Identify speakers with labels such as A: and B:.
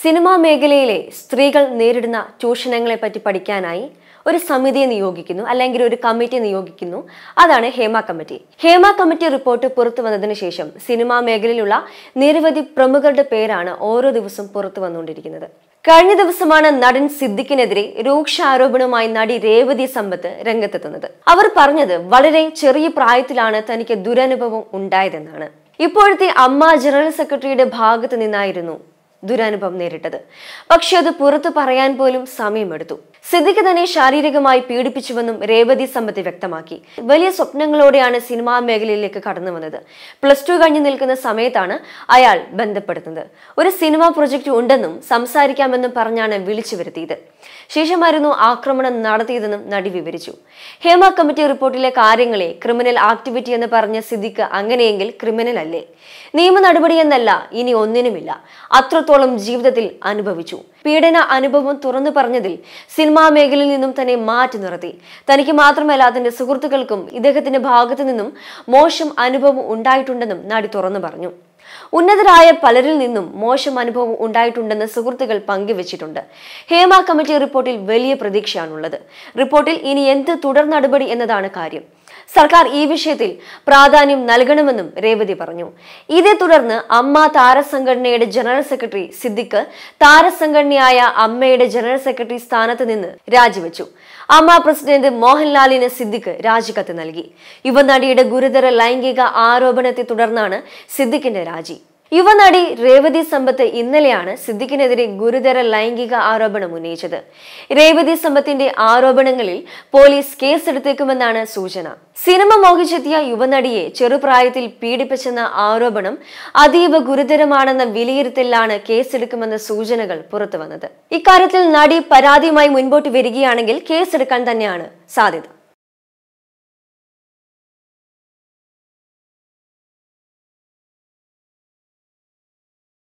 A: cinema മേഖലയിലെ സ്ത്രീകൾ നേരിടുന്ന ചൂഷണങ്ങളെപ്പറ്റി പഠിക്കാനായി ഒരു സമിതിയെ നിയോഗിക്കുന്നു അല്ലെങ്കിൽ ഒരു കമ്മിറ്റി നിയോഗിക്കുന്നു അതാണ് Hema committee Hema committee report പുറത്തു വന്നതിന് ശേഷം സിനിമാ മേഖലയിലുള്ള നിരവധി പ്രമുഖരുടെ പേരാണ് ഓരോ ദിവസവും പുറത്തു വന്നുകൊണ്ടിരിക്കുന്നത് കഴിഞ്ഞ ദിവസമാണ് നടൻ സിദ്ദിഖിനെതിരെ രൂക്ഷ ആരോപണവുമായി നടി രേവതി സമ്പത്ത് രംഗത്തെത്തുന്നത് അവർ പറഞ്ഞത് വളരെ ചെറിയ പ്രായത്തിലാണ് തനിക്ക് ദുരനുഭവം ഉണ്ടായതെന്നാണ് ഇപ്പോഴത്തെ അമ്മ ജനറൽ സെക്രട്ടറിയുടെ ഭാഗത്ത് നിന്നായിരുന്നു ദുരനുഭവം നേരിട്ടത് പക്ഷെ അത് പുറത്തു പറയാൻ പോലും സമയമെടുത്തു സിദ്ദിഖ് തന്നെ ശാരീരികമായി പീഡിപ്പിച്ചുവെന്നും രേവതി സമ്പത്ത് വ്യക്തമാക്കി വലിയ സ്വപ്നങ്ങളോടെയാണ് സിനിമാ മേഖലയിലേക്ക് കടന്നു വന്നത് പ്ലസ് ടു കഴിഞ്ഞു നിൽക്കുന്ന സമയത്താണ് അയാൾ ബന്ധപ്പെടുത്തുന്നത് ഒരു സിനിമാ പ്രൊജക്റ്റ് ഉണ്ടെന്നും സംസാരിക്കാമെന്നും പറഞ്ഞാണ് വിളിച്ചു വരുത്തിയത് ശേഷമായിരുന്നു ആക്രമണം നടത്തിയതെന്നും നടി വിവരിച്ചു ഹേമ കമ്മിറ്റി റിപ്പോർട്ടിലെ കാര്യങ്ങളെ ക്രിമിനൽ ആക്ടിവിറ്റി എന്ന് പറഞ്ഞ സിദ്ദിഖ് അങ്ങനെയെങ്കിൽ ക്രിമിനൽ അല്ലേ നിയമ നടപടി എന്നല്ല ഇനി ഒന്നിനുമില്ല അത്ര എത്രത്തോളം ജീവിതത്തിൽ അനുഭവിച്ചു പീഡന അനുഭവം തുറന്നു പറഞ്ഞതിൽ സിനിമാ മേഖലയിൽ നിന്നും തന്നെ മാറ്റി നിർത്തി തനിക്ക് മാത്രമല്ല അതിന്റെ സുഹൃത്തുക്കൾക്കും ഇദ്ദേഹത്തിന്റെ ഭാഗത്തു നിന്നും മോശം അനുഭവം ഉണ്ടായിട്ടുണ്ടെന്നും നടി തുറന്നു പറഞ്ഞു ഉന്നതരായ പലരിൽ നിന്നും മോശം അനുഭവം ഉണ്ടായിട്ടുണ്ടെന്ന് സുഹൃത്തുക്കൾ പങ്കുവച്ചിട്ടുണ്ട് ഹേമ കമ്മിറ്റി റിപ്പോർട്ടിൽ വലിയ പ്രതീക്ഷയാണുള്ളത് റിപ്പോർട്ടിൽ ഇനി എന്ത് തുടർ നടപടി എന്നതാണ് കാര്യം സർക്കാർ ഈ വിഷയത്തിൽ പ്രാധാന്യം നൽകണമെന്നും രേവതി പറഞ്ഞു ഇതേ തുടർന്ന് അമ്മ താരസംഘടനയുടെ ജനറൽ സെക്രട്ടറി സിദ്ദിഖ് താരസംഘടനയായ അമ്മയുടെ ജനറൽ സെക്രട്ടറി സ്ഥാനത്ത് നിന്ന് രാജിവെച്ചു അമ്മ പ്രസിഡന്റ് മോഹൻലാലിന് സിദ്ദിഖ് രാജിക്കത്ത് നൽകി യുവനടിയുടെ ഗുരുതര ലൈംഗിക ആരോപണത്തെ തുടർന്നാണ് സിദ്ദിഖിന്റെ രാജി യുവനടി രേവതി സമ്പത്ത് ഇന്നലെയാണ് സിദ്ദിഖിനെതിരെ ഗുരുതര ലൈംഗിക ആരോപണം ഉന്നയിച്ചത് രേവതി സമ്പത്തിന്റെ ആരോപണങ്ങളിൽ പോലീസ് കേസെടുത്തേക്കുമെന്നാണ് സൂചന സിനിമ മോഹിച്ചെത്തിയ യുവനടിയെ ചെറുപ്രായത്തിൽ പീഡിപ്പിച്ചെന്ന ആരോപണം അതീവ ഗുരുതരമാണെന്ന വിലയിരുത്തലിലാണ് കേസെടുക്കുമെന്ന സൂചനകൾ പുറത്തുവന്നത് ഇക്കാര്യത്തിൽ നടി പരാതിയുമായി മുൻപോട്ട് വരികയാണെങ്കിൽ കേസെടുക്കാൻ തന്നെയാണ് സാധ്യത